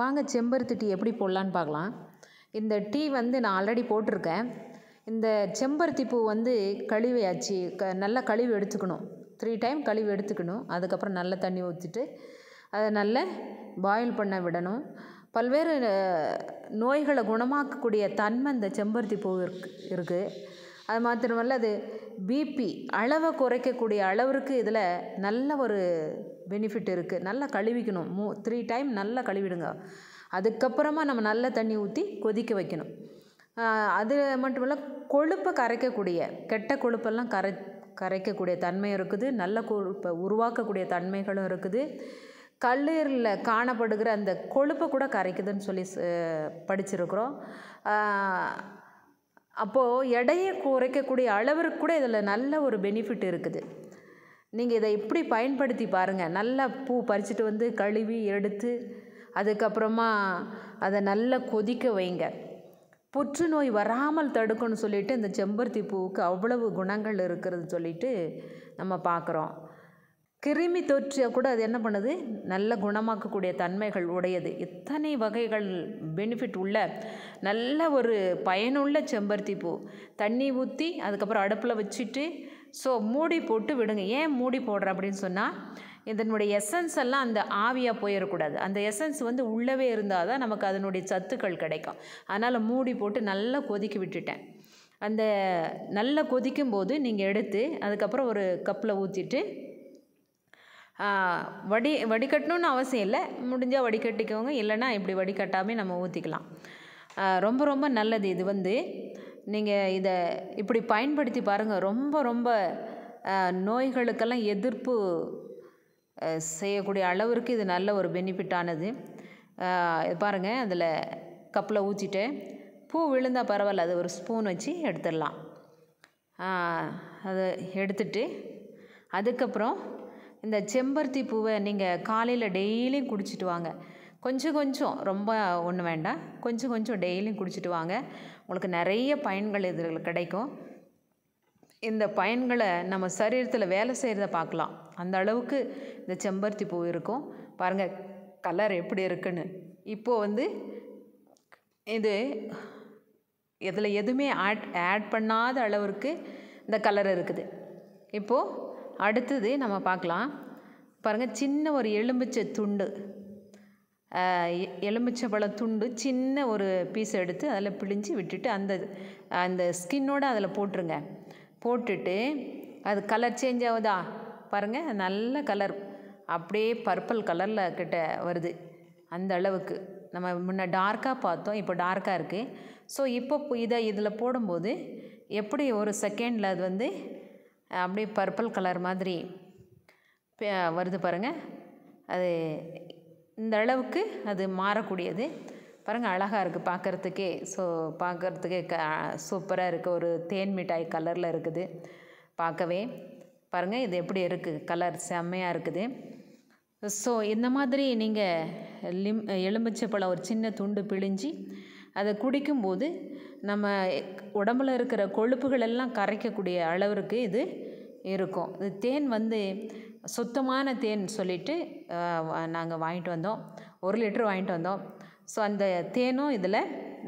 வாங்க செம்பருத்தி டீ எப்படி போடலான்னு பார்க்கலாம் இந்த டீ வந்து நான் ஆல்ரெடி போட்டிருக்கேன் இந்த செம்பருத்தி பூ வந்து கழுவியாச்சு க நல்லா கழுவி எடுத்துக்கணும் த்ரீ டைம் கழுவி எடுத்துக்கணும் அதுக்கப்புறம் நல்லா தண்ணி ஊற்றிட்டு அதை நல்லா பாயில் பண்ண விடணும் பல்வேறு நோய்களை குணமாக்கக்கூடிய தன்மை இந்த செம்பருத்தி பூ இருக்குது அது மாத்திரமல்ல அது பிபி அளவை குறைக்கக்கூடிய அளவிற்கு இதில் நல்ல ஒரு பெனிஃபிட் இருக்குது நல்லா கழுவிக்கணும் மூ த்ரீ டைம் நல்லா கழுவிடுங்க அதுக்கப்புறமா நம்ம நல்ல தண்ணி ஊற்றி கொதிக்க வைக்கணும் அது மட்டும் இல்லை கொழுப்பை கரைக்கக்கூடிய கெட்ட கொழுப்பெல்லாம் கரை கரைக்கக்கூடிய தன்மை இருக்குது நல்ல கொழுப்பை உருவாக்கக்கூடிய தன்மைகளும் இருக்குது கல்லீரில் காணப்படுகிற அந்த கொழுப்பை கூட கரைக்குதுன்னு சொல்லி படிச்சிருக்கிறோம் அப்போது எடையை குறைக்கக்கூடிய அளவிற்கு கூட இதில் நல்ல ஒரு பெனிஃபிட் இருக்குது நீங்கள் இதை எப்படி பயன்படுத்தி பாருங்கள் நல்லா பூ பறிச்சுட்டு வந்து கழுவி எடுத்து அதுக்கப்புறமா அதை நல்லா கொதிக்க வைங்க புற்றுநோய் வராமல் தடுக்கணும்னு சொல்லிட்டு இந்த செம்பருத்தி பூவுக்கு அவ்வளவு குணங்கள் இருக்கிறதுன்னு சொல்லிட்டு நம்ம பார்க்குறோம் கிருமி தொற்று கூட அது என்ன பண்ணுது நல்ல குணமாக்கக்கூடிய தன்மைகள் உடையது எத்தனை வகைகள் பெனிஃபிட் உள்ள நல்ல ஒரு பயனுள்ள செம்பருத்தி பூ தண்ணி ஊற்றி அதுக்கப்புறம் அடுப்பில் வச்சுட்டு ஸோ மூடி போட்டு விடுங்க ஏன் மூடி போடுற அப்படின்னு சொன்னால் இதனுடைய எசன்ஸ் எல்லாம் அந்த ஆவியாக போயிடக்கூடாது அந்த எசன்ஸ் வந்து உள்ளவே இருந்தால் தான் நமக்கு அதனுடைய சத்துக்கள் கிடைக்கும் அதனால் மூடி போட்டு நல்லா கொதிக்க விட்டுட்டேன் அந்த நல்லா கொதிக்கும் போது நீங்கள் எடுத்து அதுக்கப்புறம் ஒரு கப்பில் ஊற்றிட்டு வடி வடிகட்டணும்னு அவசியம் இல்லை முடிஞ்சால் வடிகட்டிக்கோங்க இல்லைனா இப்படி வடிகட்டாமல் நம்ம ஊற்றிக்கலாம் ரொம்ப ரொம்ப நல்லது இது வந்து நீங்கள் இதை இப்படி பயன்படுத்தி பாருங்கள் ரொம்ப ரொம்ப நோய்களுக்கெல்லாம் எதிர்ப்பு செய்யக்கூடிய அளவிற்கு இது நல்ல ஒரு பெனிஃபிட்டானது பாருங்கள் அதில் கப்பில் ஊற்றிட்டு பூ விழுந்தால் பரவாயில்ல அது ஒரு ஸ்பூன் வச்சு எடுத்துடலாம் அதை எடுத்துட்டு அதுக்கப்புறம் இந்த செம்பருத்தி பூவை நீங்கள் காலையில் டெய்லியும் குடிச்சிட்டு வாங்க கொஞ்சம் கொஞ்சம் ரொம்ப ஒன்று வேண்டாம் கொஞ்சம் கொஞ்சம் டெய்லியும் குடிச்சிட்டு வாங்க உங்களுக்கு நிறைய பயன்கள் இதில் கிடைக்கும் இந்த பயன்களை நம்ம சரீரத்தில் வேலை செய்கிறத பார்க்கலாம் அந்த அளவுக்கு இந்த செம்பருத்தி பூ இருக்கும் பாருங்கள் கலர் எப்படி இருக்குன்னு இப்போது வந்து இது இதில் எதுவுமே ஆட் ஆட் பண்ணாத அளவிற்கு இந்த கலர் இருக்குது இப்போது அடுத்தது நம்ம பார்க்கலாம் பாருங்கள் சின்ன ஒரு எலும்பிச்ச துண்டு எலுமிச்சை பழம் துண்டு சின்ன ஒரு பீஸ் எடுத்து அதில் பிழிஞ்சு விட்டுட்டு அந்த அந்த ஸ்கின்னோடு அதில் போட்டுருங்க போட்டுட்டு அது கலர் சேஞ்ச் ஆகுதா பாருங்கள் நல்ல கலர் அப்படியே பர்பிள் கலரில் கிட்ட வருது அந்த அளவுக்கு நம்ம முன்னே டார்க்காக பார்த்தோம் இப்போ டார்க்காக இருக்குது ஸோ இப்போ இதை இதில் போடும்போது எப்படி ஒரு செகண்டில் அது வந்து அப்படியே பர்பிள் கலர் மாதிரி வருது பாருங்கள் அது இந்த அளவுக்கு அது மாறக்கூடியது பாருங்கள் அழகாக இருக்குது பார்க்குறதுக்கே ஸோ பார்க்குறதுக்கே க சூப்பராக இருக்குது ஒரு தேன் மிட்டாய் கலரில் இருக்குது பார்க்கவே பாருங்கள் இது எப்படி இருக்குது கலர் செம்மையாக இருக்குது ஸோ இந்த மாதிரி நீங்கள் லிம் எலுமிச்சை பழம் ஒரு சின்ன துண்டு பிழிஞ்சு அதை குடிக்கும்போது நம்ம உடம்புல இருக்கிற கொழுப்புகள் எல்லாம் கரைக்கக்கூடிய அளவிற்கு இது இருக்கும் இது தேன் வந்து சுத்தமான தேன் சொல்லிட்டு நாங்கள் வாங்கிட்டு வந்தோம் ஒரு லிட்டர் வாங்கிட்டு வந்தோம் ஸோ அந்த தேனும் இதில்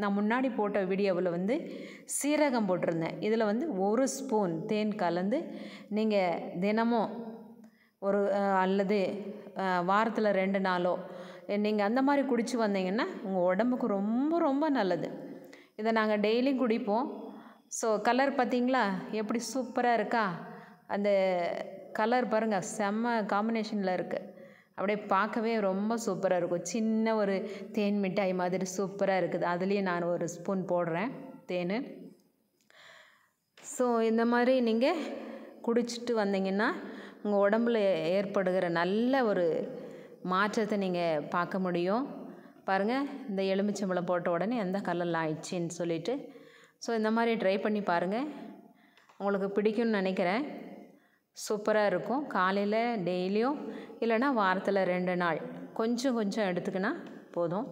நான் முன்னாடி போட்ட வீடியோவில் வந்து சீரகம் போட்டிருந்தேன் இதில் வந்து ஒரு ஸ்பூன் தேன் கலந்து நீங்கள் தினமும் ஒரு அல்லது வாரத்தில் ரெண்டு நாளோ நீங்கள் அந்த மாதிரி குடித்து வந்தீங்கன்னா உங்கள் உடம்புக்கு ரொம்ப ரொம்ப நல்லது இதை நாங்கள் டெய்லியும் குடிப்போம் ஸோ கலர் பார்த்திங்களா எப்படி சூப்பராக இருக்கா அந்த கலர் பாருங்கள் செம்ம காம்பினேஷனில் இருக்குது அப்படியே பார்க்கவே ரொம்ப சூப்பராக இருக்கும் சின்ன ஒரு தேன் மிட்டாய் மாதிரி சூப்பராக இருக்குது அதுலேயும் நான் ஒரு ஸ்பூன் போடுறேன் தேன் ஸோ இந்த மாதிரி நீங்கள் குடிச்சிட்டு வந்தீங்கன்னா உங்கள் உடம்புல ஏற்படுகிற நல்ல ஒரு மாற்றத்தை நீங்கள் பார்க்க முடியும் பாருங்கள் இந்த எலுமிச்சம்பழம் போட்ட உடனே எந்த கலரில் ஆயிடுச்சின்னு சொல்லிவிட்டு ஸோ இந்த மாதிரி ட்ரை பண்ணி பாருங்கள் உங்களுக்கு பிடிக்கும்னு நினைக்கிறேன் சூப்பராக இருக்கும் காலையில் டெய்லியும் இல்லைனா வாரத்தில் ரெண்டு நாள் கொஞ்சம் கொஞ்சம் எடுத்துக்கினா போதும்